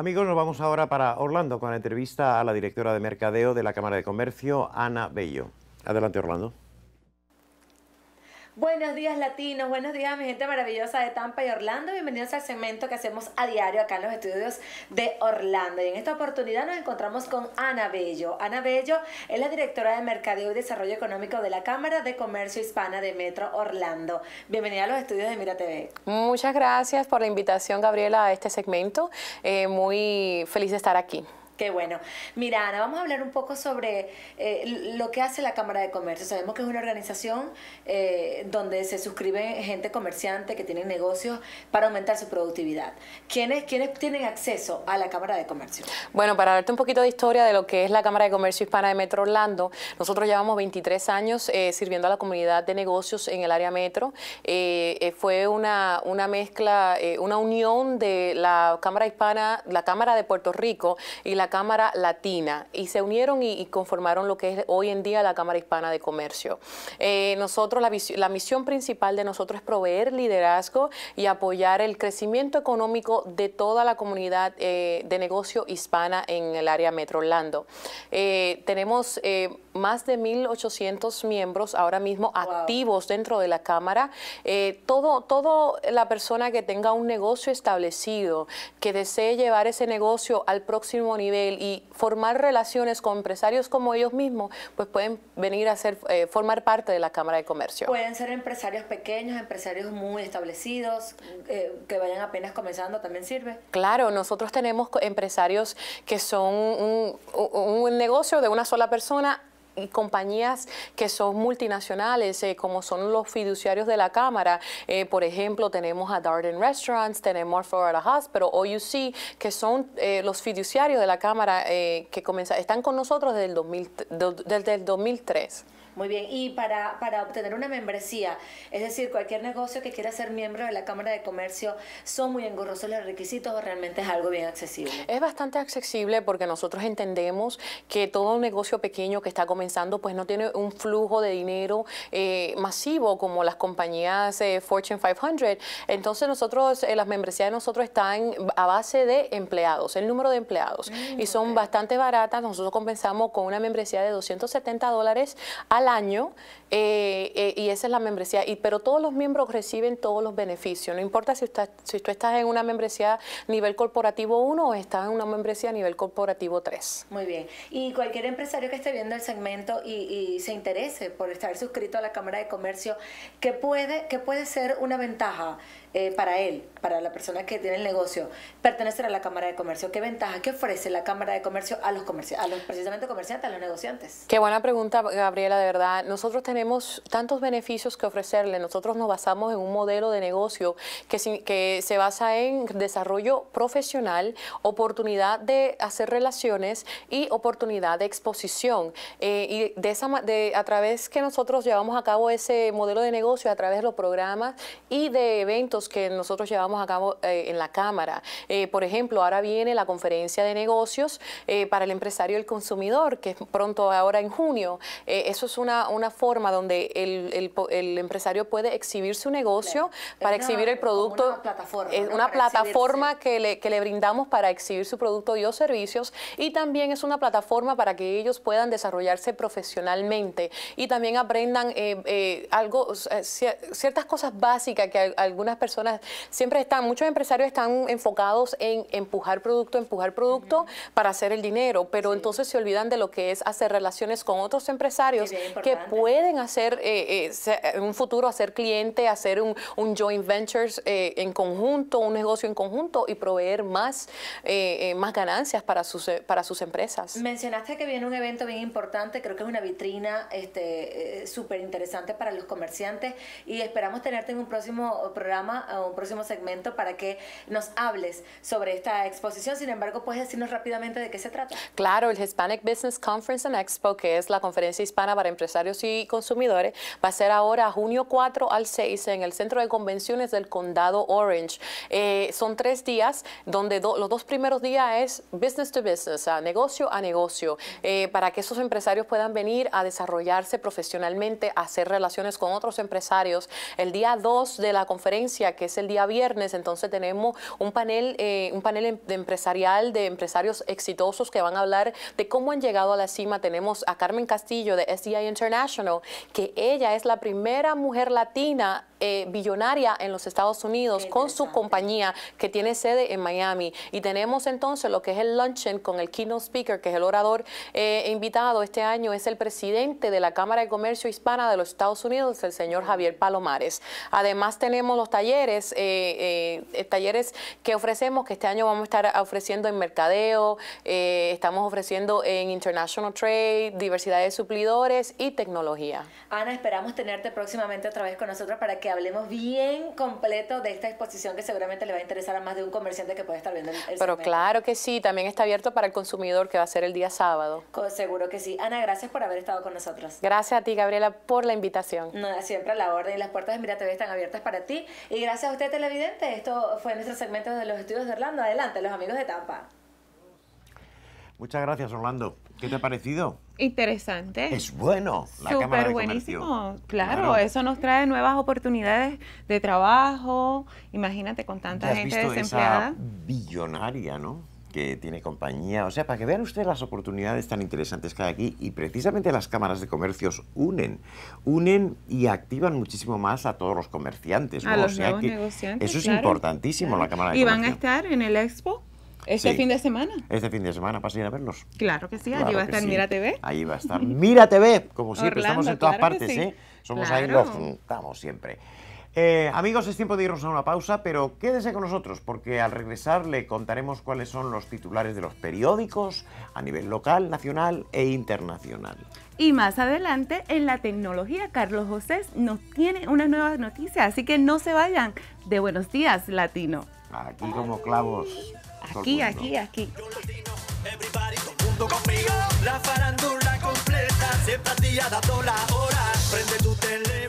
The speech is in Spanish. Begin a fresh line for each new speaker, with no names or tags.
Amigos, nos vamos ahora para Orlando con la entrevista a la directora de Mercadeo de la Cámara de Comercio, Ana Bello. Adelante, Orlando.
Buenos días latinos, buenos días mi gente maravillosa de Tampa y Orlando. Bienvenidos al segmento que hacemos a diario acá en los estudios de Orlando. Y en esta oportunidad nos encontramos con Ana Bello. Ana Bello es la directora de Mercadeo y Desarrollo Económico de la Cámara de Comercio Hispana de Metro Orlando. Bienvenida a los estudios de Mira TV.
Muchas gracias por la invitación, Gabriela, a este segmento. Eh, muy feliz de estar aquí.
Qué bueno. Mira, Ana, vamos a hablar un poco sobre eh, lo que hace la Cámara de Comercio. Sabemos que es una organización eh, donde se suscribe gente comerciante que tiene negocios para aumentar su productividad. ¿Quiénes, ¿Quiénes tienen acceso a la Cámara de Comercio?
Bueno, para darte un poquito de historia de lo que es la Cámara de Comercio Hispana de Metro Orlando, nosotros llevamos 23 años eh, sirviendo a la comunidad de negocios en el área metro. fue una, una mezcla, una unión de la Cámara Hispana, la Cámara de Puerto Rico y la Cámara Latina y se unieron y, conformaron lo que es hoy en día la Cámara Hispana de Comercio. Eh, nosotros, la, misión principal de nosotros es proveer liderazgo y apoyar el crecimiento económico de toda la comunidad eh, de negocio hispana en el área Metro Orlando. Eh, tenemos más de 1.800 miembros ahora mismo activos dentro de la Cámara. todo, todo la persona que tenga un negocio establecido, que desee llevar ese negocio al próximo nivel, y formar relaciones con empresarios como ellos mismos, pues pueden venir a ser, eh, formar parte de la Cámara de Comercio. Pueden
ser empresarios pequeños, empresarios muy establecidos, eh, que vayan apenas comenzando, también sirve.
Claro, nosotros tenemos empresarios que son un negocio de una sola persona y compañías que son multinacionales, eh, como son los fiduciarios de la Cámara. Eh, por ejemplo, tenemos a Darden Restaurants, tenemos Florida Hospital, OUC, que son eh, los fiduciarios de la Cámara que están con nosotros desde el, desde el
2003. Muy bien, y para, para obtener una membresía, es decir, cualquier negocio que quiera ser miembro de la Cámara de Comercio, ¿son muy engorrosos los requisitos o realmente es algo bien accesible?
Es bastante accesible porque nosotros entendemos que todo negocio pequeño que está comenzando pues no tiene un flujo de dinero eh, masivo como las compañías eh, Fortune 500. Entonces nosotros, eh, las membresías de nosotros están a base de empleados, el número de empleados, mm, y son bastante baratas. Nosotros comenzamos con una membresía de 270 dólares a al año eh, eh, y esa es la membresía. Y, pero todos los miembros reciben todos los beneficios. No importa si, usted, si tú estás en una membresía nivel corporativo 1 o estás en una membresía nivel corporativo 3. Muy bien.
Y cualquier empresario que esté viendo el segmento y, se interese por estar suscrito a la Cámara de Comercio, ¿qué puede, qué puede ser una ventaja? Eh, para él, para la persona que tiene el negocio, pertenecer a la Cámara de Comercio? ¿Qué ventaja qué ofrece la Cámara de Comercio a los, a los precisamente comerciantes, a los negociantes?
Qué buena pregunta, Gabriela, de verdad. Nosotros tenemos tantos beneficios que ofrecerle. Nosotros nos basamos en un modelo de negocio que, se basa en desarrollo profesional, oportunidad de hacer relaciones y oportunidad de exposición. Eh, y de esa, de, a través que nosotros llevamos a cabo ese modelo de negocio, a través de los programas y de eventos, que nosotros llevamos a cabo eh, en la Cámara. Eh, por ejemplo, ahora viene la conferencia de negocios eh, para el empresario y el consumidor, que es pronto ahora en junio. eso es una, forma donde el, empresario puede exhibir su negocio para exhibir el producto. Una
plataforma. Es una plataforma
que le, brindamos para exhibir su producto y o servicios y también es una plataforma para que ellos puedan desarrollarse profesionalmente y también aprendan algo, ciertas cosas básicas que algunas personas siempre están, muchos empresarios están enfocados en empujar producto, empujar producto para hacer el dinero, pero entonces se olvidan de lo que es hacer relaciones con otros empresarios que pueden hacer eh, eh, en un futuro, hacer cliente, hacer un, joint ventures eh, en conjunto, un negocio en conjunto y proveer más, más ganancias para sus, para sus empresas.
Mencionaste que viene un evento bien importante, creo que es una vitrina este súper interesante para los comerciantes y esperamos tenerte en un próximo programa un próximo segmento para que nos hables sobre esta exposición. Sin embargo, puedes decirnos rápidamente de qué se trata.
Claro, el Hispanic Business Conference and Expo, que es la conferencia hispana para empresarios y consumidores, va a ser ahora junio 4 al 6 en el Centro de Convenciones del Condado Orange. Eh, son tres días donde los dos primeros días es business to business, a negocio a negocio, eh, para que esos empresarios puedan venir a desarrollarse profesionalmente, a hacer relaciones con otros empresarios. El día 2 de la conferencia que es el día viernes. Entonces tenemos un panel, eh, un panel em, de empresarial, de empresarios exitosos que van a hablar de cómo han llegado a la cima. Tenemos a Carmen Castillo de SDI International, que ella es la primera mujer latina eh, billonaria en los Estados Unidos con su compañía que tiene sede en Miami. Y tenemos entonces lo que es el luncheon con el keynote speaker, que es el orador eh, invitado este año, es el presidente de la Cámara de Comercio Hispana de los Estados Unidos, el señor Javier Palomares. Además tenemos los talleres, eh, talleres que ofrecemos, que este año vamos a estar ofreciendo en mercadeo, estamos ofreciendo en International Trade, diversidad de suplidores y tecnología.
Ana, esperamos tenerte próximamente otra vez con nosotros para que hablemos bien completo de esta exposición que seguramente le va a interesar a más de un comerciante que puede estar viendo el, Pero
claro que sí, también está abierto para el consumidor que va a ser el día sábado.
seguro que sí. Ana, gracias por haber estado con nosotros.
Gracias a ti, Gabriela, por la invitación. No,
siempre a la orden. y Las puertas de Mira están abiertas para ti. Y gracias a usted, televidente. Esto fue nuestro segmento de los estudios de Orlando. Adelante, los amigos de Tampa.
Muchas gracias, Orlando. ¿Qué te ha parecido?
Interesante. Es
bueno. La buenísimo. Claro, eso
nos trae nuevas oportunidades de trabajo. Imagínate con tanta has gente visto desempleada. Esa
billonaria, ¿no? que tiene compañía. O sea, para que vean ustedes las oportunidades tan interesantes que hay aquí y precisamente las cámaras de comercios unen, unen y activan muchísimo más a todos los comerciantes. sea, que Eso es importantísimo la cámara de comercio. Y van a
estar en el expo ¿Este fin de semana?
Este fin de semana, para a ir a vernos.
Claro que sí, allí va a estar Mira TV.
Ahí va a estar Mira TV, como siempre, estamos en todas partes, ¿eh? Somos ahí, los juntamos siempre. Eh, amigos, es tiempo de irnos a una pausa, pero quédese con nosotros porque al regresar le contaremos cuáles son los titulares de los periódicos a nivel local, nacional e internacional.
Y más adelante en la tecnología, Carlos José nos tiene unas nueva noticias, así que no se vayan de Buenos Días Latino. Aquí
como clavos aquí, aquí, aquí. La farándula completa, siempre a
ti dado la hora. Prende tu tele.